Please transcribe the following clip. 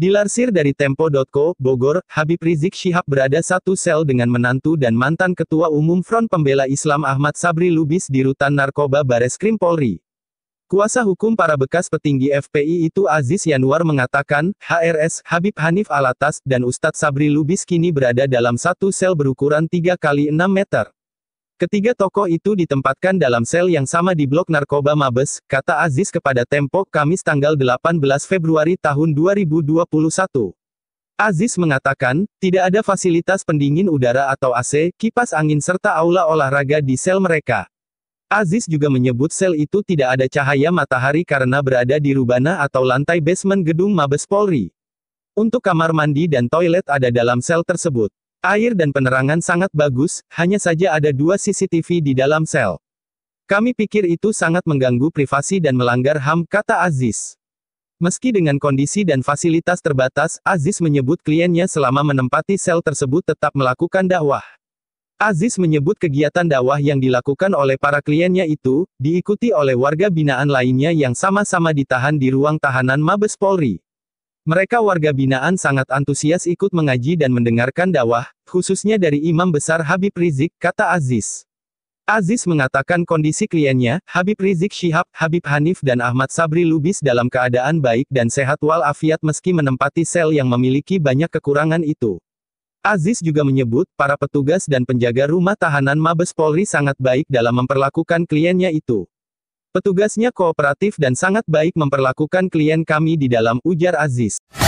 Dilansir dari Tempo.co, Bogor, Habib Rizik Syihab berada satu sel dengan menantu dan mantan Ketua Umum Front Pembela Islam Ahmad Sabri Lubis di Rutan Narkoba Bares Krim Polri. Kuasa hukum para bekas petinggi FPI itu Aziz Yanuar mengatakan, HRS, Habib Hanif Alatas, dan Ustadz Sabri Lubis kini berada dalam satu sel berukuran 3 kali 6 meter. Ketiga tokoh itu ditempatkan dalam sel yang sama di blok narkoba Mabes, kata Aziz kepada Tempo Kamis tanggal 18 Februari tahun 2021. Aziz mengatakan, tidak ada fasilitas pendingin udara atau AC, kipas angin serta aula olahraga di sel mereka. Aziz juga menyebut sel itu tidak ada cahaya matahari karena berada di rubana atau lantai basement gedung Mabes Polri. Untuk kamar mandi dan toilet ada dalam sel tersebut. Air dan penerangan sangat bagus, hanya saja ada dua CCTV di dalam sel. Kami pikir itu sangat mengganggu privasi dan melanggar HAM, kata Aziz. Meski dengan kondisi dan fasilitas terbatas, Aziz menyebut kliennya selama menempati sel tersebut tetap melakukan dakwah. Aziz menyebut kegiatan dakwah yang dilakukan oleh para kliennya itu, diikuti oleh warga binaan lainnya yang sama-sama ditahan di ruang tahanan Mabes Polri. Mereka warga binaan sangat antusias ikut mengaji dan mendengarkan dakwah, khususnya dari Imam Besar Habib Rizik, kata Aziz. Aziz mengatakan kondisi kliennya, Habib Rizik Syihab, Habib Hanif dan Ahmad Sabri Lubis dalam keadaan baik dan sehat walafiat meski menempati sel yang memiliki banyak kekurangan itu. Aziz juga menyebut, para petugas dan penjaga rumah tahanan Mabes Polri sangat baik dalam memperlakukan kliennya itu. Petugasnya kooperatif dan sangat baik memperlakukan klien kami di dalam ujar Aziz.